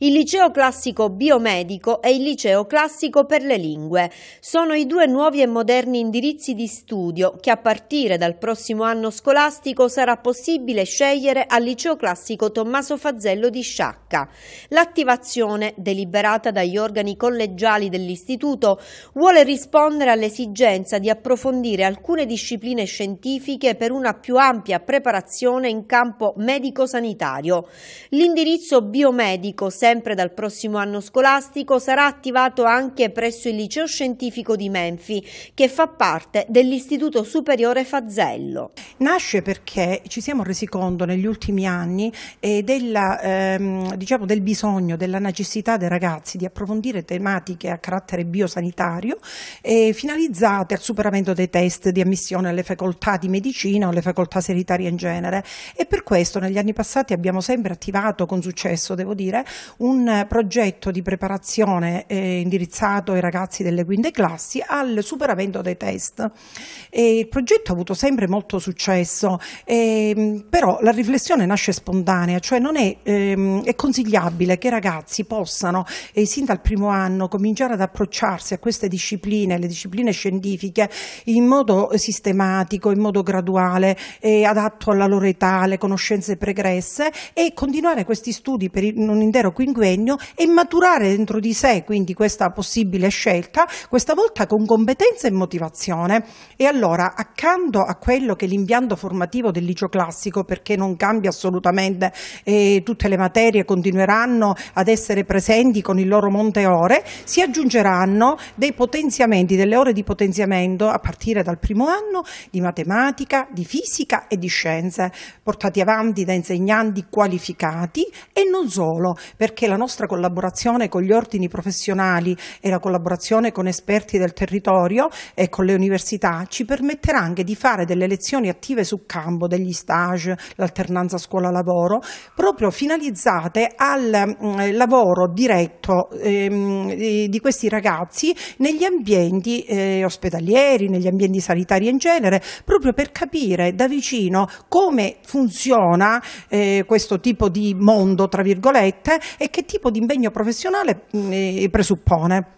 Il liceo classico biomedico e il liceo classico per le lingue sono i due nuovi e moderni indirizzi di studio che a partire dal prossimo anno scolastico sarà possibile scegliere al liceo classico Tommaso Fazzello di Sciacca. L'attivazione, deliberata dagli organi collegiali dell'istituto, vuole rispondere all'esigenza di approfondire alcune discipline scientifiche per una più ampia preparazione in campo medico-sanitario. L'indirizzo biomedico serve sempre dal prossimo anno scolastico, sarà attivato anche presso il liceo scientifico di Menfi, che fa parte dell'Istituto Superiore Fazzello. Nasce perché ci siamo resi conto negli ultimi anni eh, della, ehm, diciamo del bisogno, della necessità dei ragazzi di approfondire tematiche a carattere biosanitario eh, finalizzate al superamento dei test di ammissione alle facoltà di medicina o alle facoltà sanitarie in genere e per questo negli anni passati abbiamo sempre attivato con successo, devo dire, un progetto di preparazione eh, indirizzato ai ragazzi delle quinte classi al superamento dei test. E il progetto ha avuto sempre molto successo, eh, però la riflessione nasce spontanea, cioè non è, ehm, è consigliabile che i ragazzi possano, eh, sin dal primo anno, cominciare ad approcciarsi a queste discipline, le discipline scientifiche, in modo sistematico, in modo graduale, adatto alla loro età, alle conoscenze pregresse e continuare questi studi per un intero quinto quinquennio e maturare dentro di sé quindi questa possibile scelta, questa volta con competenza e motivazione. E allora, accanto a quello che l'impianto formativo del liceo classico, perché non cambia assolutamente, eh, tutte le materie continueranno ad essere presenti con il loro monte ore, si aggiungeranno dei potenziamenti, delle ore di potenziamento a partire dal primo anno di matematica, di fisica e di scienze, portati avanti da insegnanti qualificati e non solo, perché che la nostra collaborazione con gli ordini professionali e la collaborazione con esperti del territorio e con le università ci permetterà anche di fare delle lezioni attive su campo, degli stage, l'alternanza scuola-lavoro, proprio finalizzate al mh, mm, lavoro diretto ehm, di questi ragazzi negli ambienti eh, ospedalieri, negli ambienti sanitari in genere, proprio per capire da vicino come funziona eh, questo tipo di mondo, tra virgolette, e che tipo di impegno professionale mm, eh, presuppone?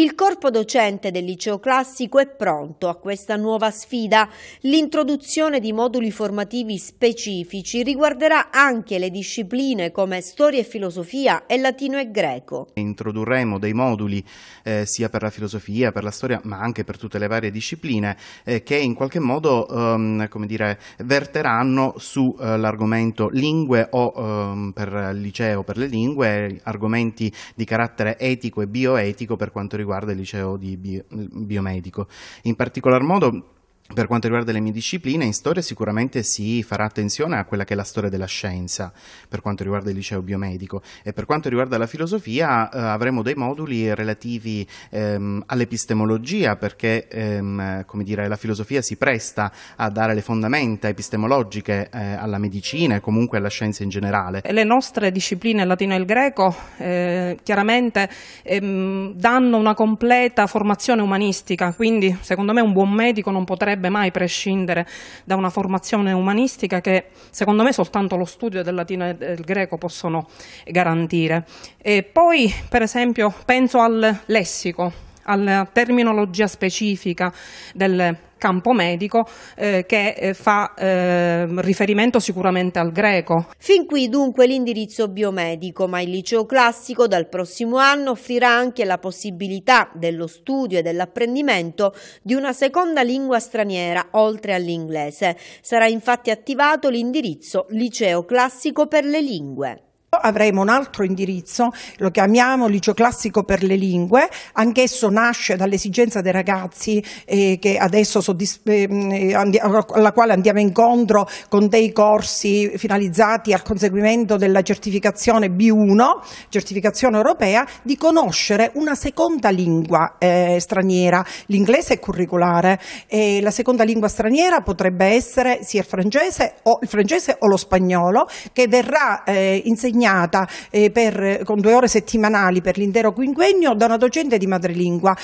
Il corpo docente del liceo classico è pronto a questa nuova sfida. L'introduzione di moduli formativi specifici riguarderà anche le discipline come storia e filosofia e latino e greco. Introdurremo dei moduli eh, sia per la filosofia, per la storia, ma anche per tutte le varie discipline eh, che in qualche modo ehm, come dire, verteranno sull'argomento eh, lingue o ehm, per il liceo per le lingue, argomenti di carattere etico e bioetico per quanto riguarda riguarda il liceo di bio, biomedico. In particolar modo per quanto riguarda le mie discipline, in storia sicuramente si farà attenzione a quella che è la storia della scienza, per quanto riguarda il liceo biomedico, e per quanto riguarda la filosofia eh, avremo dei moduli relativi ehm, all'epistemologia, perché ehm, dire, la filosofia si presta a dare le fondamenta epistemologiche eh, alla medicina e comunque alla scienza in generale. Le nostre discipline, il latino e il greco, eh, chiaramente ehm, danno una completa formazione umanistica, quindi secondo me un buon medico non potrebbe potrebbe mai prescindere da una formazione umanistica che secondo me soltanto lo studio del latino e del greco possono garantire. E poi per esempio penso al lessico alla terminologia specifica del campo medico eh, che eh, fa eh, riferimento sicuramente al greco. Fin qui dunque l'indirizzo biomedico, ma il liceo classico dal prossimo anno offrirà anche la possibilità dello studio e dell'apprendimento di una seconda lingua straniera oltre all'inglese. Sarà infatti attivato l'indirizzo liceo classico per le lingue. Avremo un altro indirizzo, lo chiamiamo liceo classico per le lingue, anch'esso nasce dall'esigenza dei ragazzi eh, che adesso eh, mm, eh, alla quale andiamo incontro con dei corsi finalizzati al conseguimento della certificazione B1, certificazione europea, di conoscere una seconda lingua eh, straniera. L'inglese è curriculare e la seconda lingua straniera potrebbe essere sia il francese o, il francese o lo spagnolo che verrà eh, insegnato impegnata eh, per, con due ore settimanali per l'intero quinquennio da una docente di madrelingua.